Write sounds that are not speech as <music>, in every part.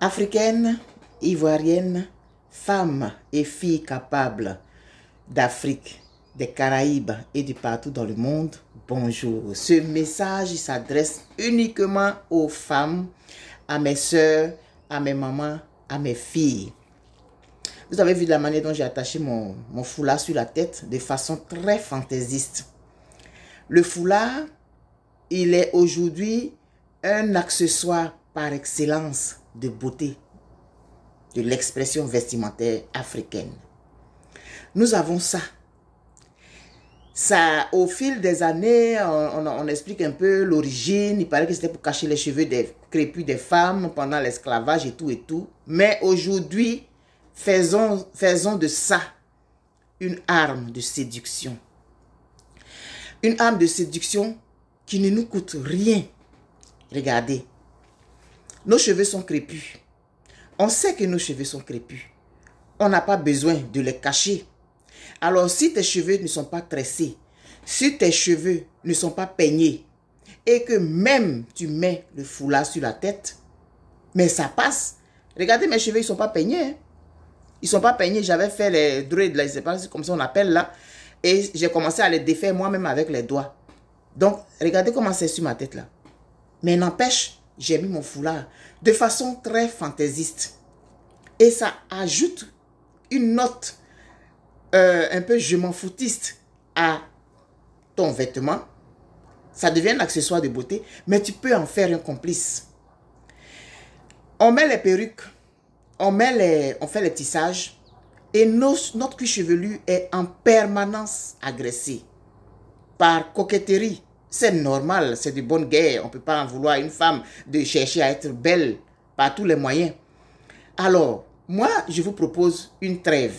Africaine, ivoirienne, femme et filles capable d'Afrique, des Caraïbes et du partout dans le monde, bonjour. Ce message s'adresse uniquement aux femmes, à mes soeurs, à mes mamans, à mes filles. Vous avez vu la manière dont j'ai attaché mon foulard sur la tête de façon très fantaisiste. Le foulard, il est aujourd'hui un accessoire par excellence de beauté de l'expression vestimentaire africaine. Nous avons ça. Ça, au fil des années, on, explique un peu l'origine. Il paraît que c'était pour cacher les cheveux des crépus des femmes pendant l'esclavage et tout et tout. Mais aujourd'hui, faisons, faisons de ça une arme de séduction. Une arme de séduction qui ne nous coûte rien. Regardez, nos cheveux sont crépus. On sait que nos cheveux sont crépus. On n'a pas besoin de les cacher. Alors si tes cheveux ne sont pas tressés, si tes cheveux ne sont pas peignés et que même tu mets le foulard sur la tête, mais ça passe. Regardez mes cheveux, ils ne sont pas peignés. Hein. Ils ne sont pas peignés. J'avais fait les dreads, je sais pas comme ça on appelle là. Et j'ai commencé à les défaire moi-même avec les doigts. Donc, regardez comment c'est sur ma tête là. Mais n'empêche, j'ai mis mon foulard de façon très fantaisiste. Et ça ajoute une note euh, un peu je m'en foutiste à ton vêtement. Ça devient un accessoire de beauté, mais tu peux en faire un complice. On met les perruques, on, met les, on fait les tissages et notre cuir chevelu est en permanence agressé par coquetterie, c'est normal, c'est de bonne guerre. On ne peut pas en vouloir à une femme de chercher à être belle par tous les moyens. Alors, moi, je vous propose une trêve.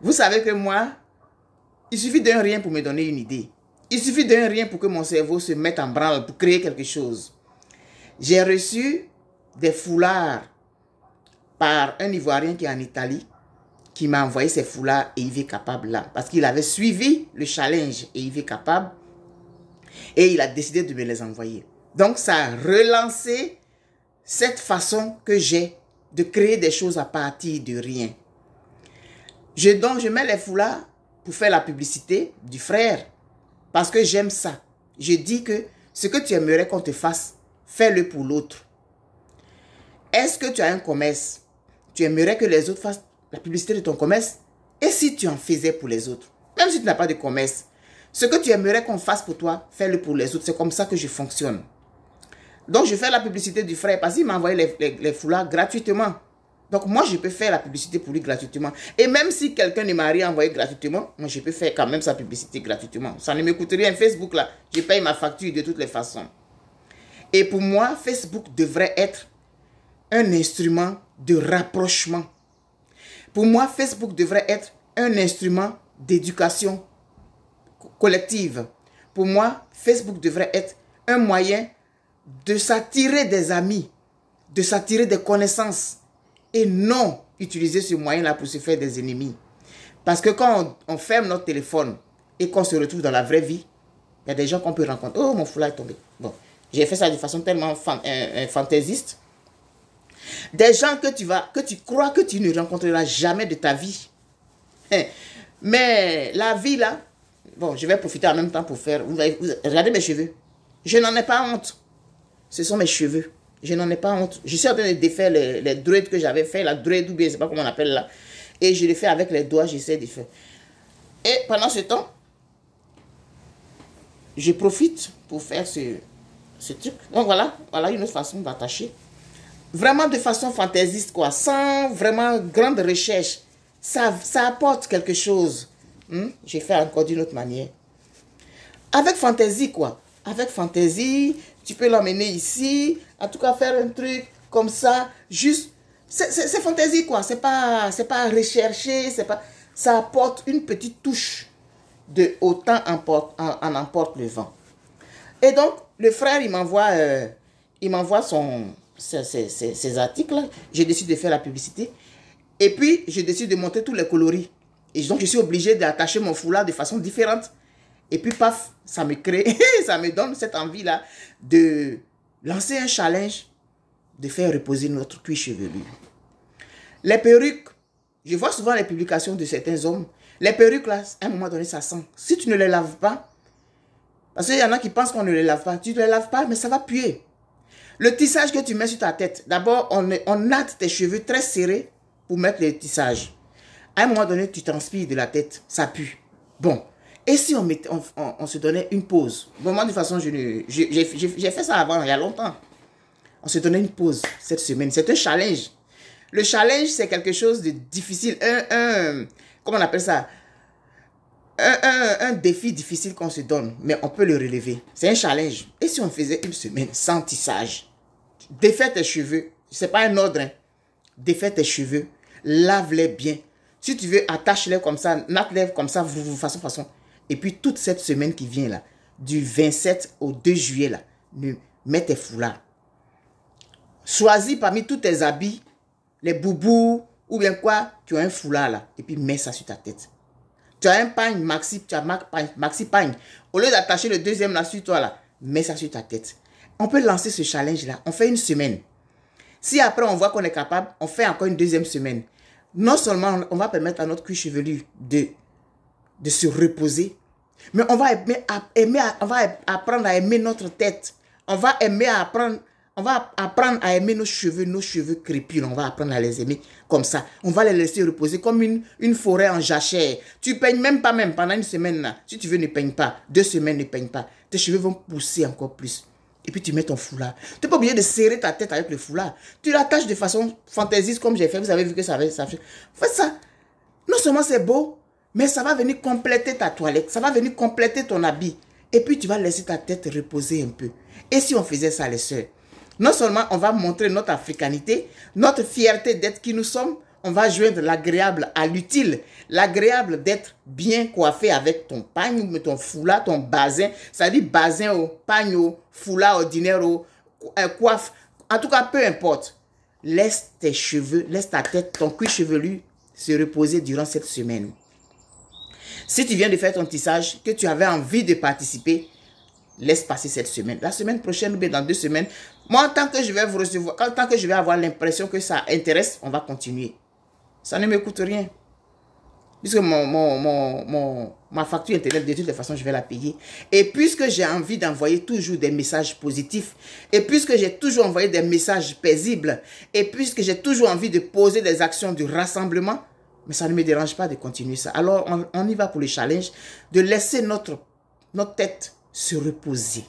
Vous savez que moi, il suffit d'un rien pour me donner une idée. Il suffit d'un rien pour que mon cerveau se mette en branle, pour créer quelque chose. J'ai reçu des foulards par un Ivoirien qui est en Italie, qui m'a envoyé ces foulards et il est capable là. Parce qu'il avait suivi le challenge et il est capable et il a décidé de me les envoyer. Donc ça a relancé cette façon que j'ai de créer des choses à partir de rien. Je, donc je mets les foulards pour faire la publicité du frère. Parce que j'aime ça. Je dis que ce que tu aimerais qu'on te fasse, fais-le pour l'autre. Est-ce que tu as un commerce Tu aimerais que les autres fassent la publicité de ton commerce Et si tu en faisais pour les autres Même si tu n'as pas de commerce, ce que tu aimerais qu'on fasse pour toi, fais-le pour les autres. C'est comme ça que je fonctionne. Donc, je fais la publicité du frère parce qu'il m'a envoyé les, foulards gratuitement. Donc, moi, je peux faire la publicité pour lui gratuitement. Et même si quelqu'un ne m'a rien envoyé gratuitement, moi, je peux faire quand même sa publicité gratuitement. Ça ne me coûte rien. Facebook, là, je paye ma facture de toutes les façons. Et pour moi, Facebook devrait être un instrument de rapprochement. Pour moi, Facebook devrait être un instrument d'éducation collective. Pour moi, Facebook devrait être un moyen de s'attirer des amis, de s'attirer des connaissances et non utiliser ce moyen-là pour se faire des ennemis. Parce que quand on, ferme notre téléphone et qu'on se retrouve dans la vraie vie, il y a des gens qu'on peut rencontrer. Oh, mon foulard est tombé. Bon, j'ai fait ça de façon tellement euh, euh, fantaisiste. Des gens que tu, vas, que tu crois que tu ne rencontreras jamais de ta vie. Hein. Mais la vie, là, Bon, je vais profiter en même temps pour faire. Vous, avez, regardez mes cheveux. Je n'en ai pas honte. Ce sont mes cheveux. Je n'en ai pas honte. Je suis en train de défaire les, les que j'avais fait, la dread ou bien je ne sais pas comment on appelle là. Et je les fais avec les doigts, j'essaie de faire. Et pendant ce temps, je profite pour faire ce, ce truc. Donc voilà, voilà une autre façon d'attacher. Vraiment de façon fantaisiste, quoi, sans vraiment grande recherche. Ça, ça apporte quelque chose. Hmm? J'ai fait encore d'une autre manière. Avec fantaisie, quoi. Avec fantaisie, tu peux l'emmener ici. En tout cas, faire un truc comme ça, juste. C'est fantaisie, quoi. C'est pas, pas recherché, c'est pas. Ça apporte une petite touche de autant en, en emporte le vent. Et donc, le frère, il m'envoie euh, il m'envoie son, ses, ses articles. J'ai décidé de faire la publicité. Et puis, j'ai décidé de monter tous les coloris. Et donc, je suis obligée d'attacher mon foulard de façon différente. Et puis, paf, ça me crée, <laughs> ça me donne cette envie-là de lancer un challenge, de faire reposer notre cuir chevelu. Les perruques, je vois souvent les publications de certains hommes. Les perruques, là, à un moment donné, ça sent. Si tu ne les laves pas, parce qu'il y en a qui pensent qu'on ne les lave pas, tu ne les laves pas, mais ça va puer. Le tissage que tu mets sur ta tête, d'abord, on, on tes cheveux très serrés pour mettre le tissage. À un moment donné, tu transpires de la tête, ça pue. Bon. Et si on, met, on, se donnait une pause bon, Moi, de toute façon, j'ai fait ça avant, il y a longtemps. On se donnait une pause cette semaine. C'est un challenge. Le challenge, c'est quelque chose de difficile. Un, comment on appelle ça un, un, un, défi difficile qu'on se donne, mais on peut le relever. C'est un challenge. Et si on faisait une semaine sans tissage Défais tes cheveux. C'est pas un ordre. Hein? Défais tes cheveux. Lave-les bien. Si tu veux, attache-les comme ça, natte-les comme ça, vous, vous, façon, façon. Et puis toute cette semaine qui vient là, du 27 au 2 juillet là, mets tes foulards. Choisis parmi tous tes habits, les boubous ou bien quoi, tu as un foulard là, et puis mets ça sur ta tête. Tu as un pagne maxi, tu as maxi pagne. Au lieu d'attacher le deuxième là sur toi là, mets ça sur ta tête. On peut lancer ce challenge là, on fait une semaine. Si après on voit qu'on est capable, on fait encore une deuxième semaine non seulement on va permettre à notre cuir chevelu de, de se reposer, mais on va, aimer, aimer on va apprendre à aimer notre tête. On va aimer apprendre on va apprendre à aimer nos cheveux, nos cheveux crépules. On va apprendre à les aimer comme ça. On va les laisser reposer comme une, une forêt en jachère. Tu peignes même pas, même pendant une semaine. Si tu veux, ne peigne pas. Deux semaines, ne peigne pas. Tes cheveux vont pousser encore plus et puis tu mets ton foulard. Tu n'es pas obligé de serrer ta tête avec le foulard. Tu l'attaches de façon fantaisiste comme j'ai fait. Vous avez vu que ça fait Ça fait ça. Non seulement c'est beau, mais ça va venir compléter ta toilette. Ça va venir compléter ton habit. Et puis tu vas laisser ta tête reposer un peu. Et si on faisait ça, les sœurs Non seulement on va montrer notre africanité, notre fierté d'être qui nous sommes, on va joindre l'agréable à l'utile. L'agréable d'être bien coiffé avec ton pagne, ton foulard, ton basin. Ça dit basin au pagne foulard ordinaire au euh, coiffe. En tout cas, peu importe. Laisse tes cheveux, laisse ta tête, ton cuir chevelu se reposer durant cette semaine. Si tu viens de faire ton tissage, que tu avais envie de participer, laisse passer cette semaine. La semaine prochaine ou bien dans deux semaines, moi, tant que je vais vous recevoir, tant que je vais avoir l'impression que ça intéresse, on va continuer. Ça ne me coûte rien. Puisque mon, ma facture Internet, de toute façon, je vais la payer. Et puisque j'ai envie d'envoyer toujours des messages positifs, et puisque j'ai toujours envoyé des messages paisibles, et puisque j'ai toujours envie de poser des actions du rassemblement, mais ça ne me dérange pas de continuer ça. Alors, on, y va pour le challenge de laisser notre, notre tête se reposer.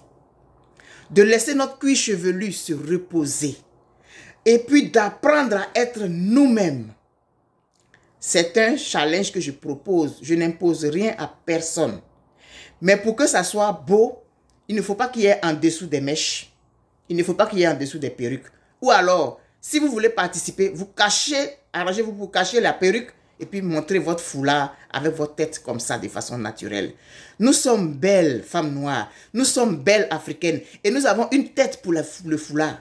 De laisser notre cuir chevelu se reposer. Et puis d'apprendre à être nous-mêmes c'est un challenge que je propose. Je n'impose rien à personne. Mais pour que ça soit beau, il ne faut pas qu'il y ait en dessous des mèches. Il ne faut pas qu'il y ait en dessous des perruques. Ou alors, si vous voulez participer, vous cachez, arrangez-vous pour cacher la perruque et puis montrez votre foulard avec votre tête comme ça de façon naturelle. Nous sommes belles femmes noires, nous sommes belles africaines et nous avons une tête pour le foulard.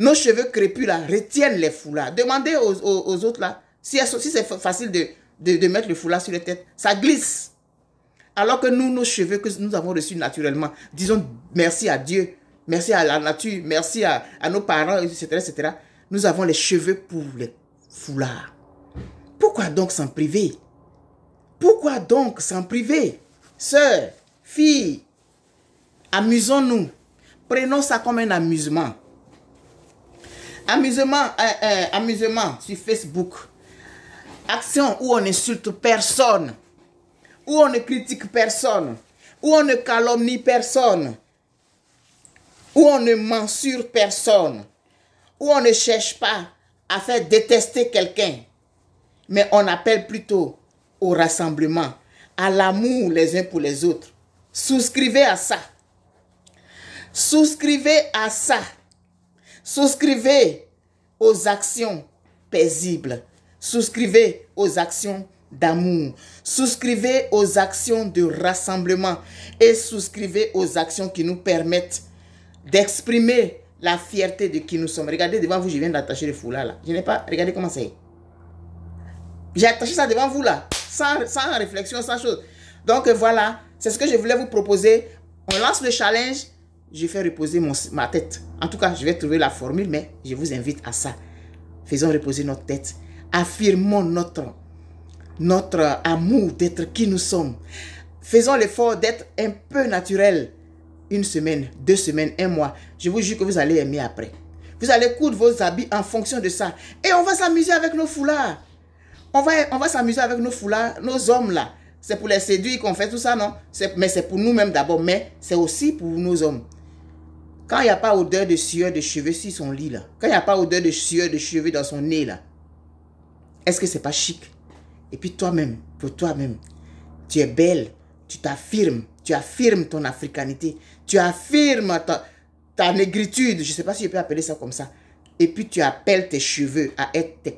Nos cheveux crépus là retiennent les foulards. Demandez aux autres là, si, si c'est facile de, de, mettre le foulard sur les tête, ça glisse. Alors que nous, nos cheveux que nous avons reçus naturellement, disons merci à Dieu, merci à la nature, merci à, nos parents, etc., etc., nous avons les cheveux pour les foulards. Pourquoi donc s'en priver Pourquoi donc s'en priver Sœurs, filles, amusons-nous. Prenons ça comme un amusement. Amusement, euh, euh, amusement sur Facebook action où on n'insulte personne, où on ne critique personne, où on ne calomnie personne, où on ne mensure personne, où on ne cherche pas à faire détester quelqu'un, mais on appelle plutôt au rassemblement, à l'amour les uns pour les autres. Souscrivez à ça. Souscrivez à ça. Souscrivez aux actions paisibles Souscrivez aux actions d'amour. Souscrivez aux actions de rassemblement et souscrivez aux actions qui nous permettent d'exprimer la fierté de qui nous sommes. Regardez devant vous, je viens d'attacher le foulard là. Je n'ai pas. Regardez comment c'est. J'ai attaché ça devant vous là, sans, sans réflexion, sans chose. Donc voilà, c'est ce que je voulais vous proposer. On lance le challenge. Je fais reposer mon, ma tête. En tout cas, je vais trouver la formule, mais je vous invite à ça. Faisons reposer notre tête affirmons notre, notre amour d'être qui nous sommes. Faisons l'effort d'être un peu naturel. Une semaine, deux semaines, un mois. Je vous jure que vous allez aimer après. Vous allez coudre vos habits en fonction de ça. Et on va s'amuser avec nos foulards. On va, on va s'amuser avec nos foulards, nos hommes là. C'est pour les séduire qu'on fait tout ça, non Mais c'est pour nous-mêmes d'abord, mais c'est aussi pour nos hommes. Quand il n'y a pas odeur de sueur de cheveux sur son lit, là, quand il n'y a pas odeur de sueur de cheveux dans son nez, là, est-ce que c'est pas chic Et puis toi-même, pour toi-même, tu es belle, tu t'affirmes, tu affirmes ton africanité, tu affirmes ta, ta négritude, je ne sais pas si je peux appeler ça comme ça. Et puis tu appelles tes cheveux à être tes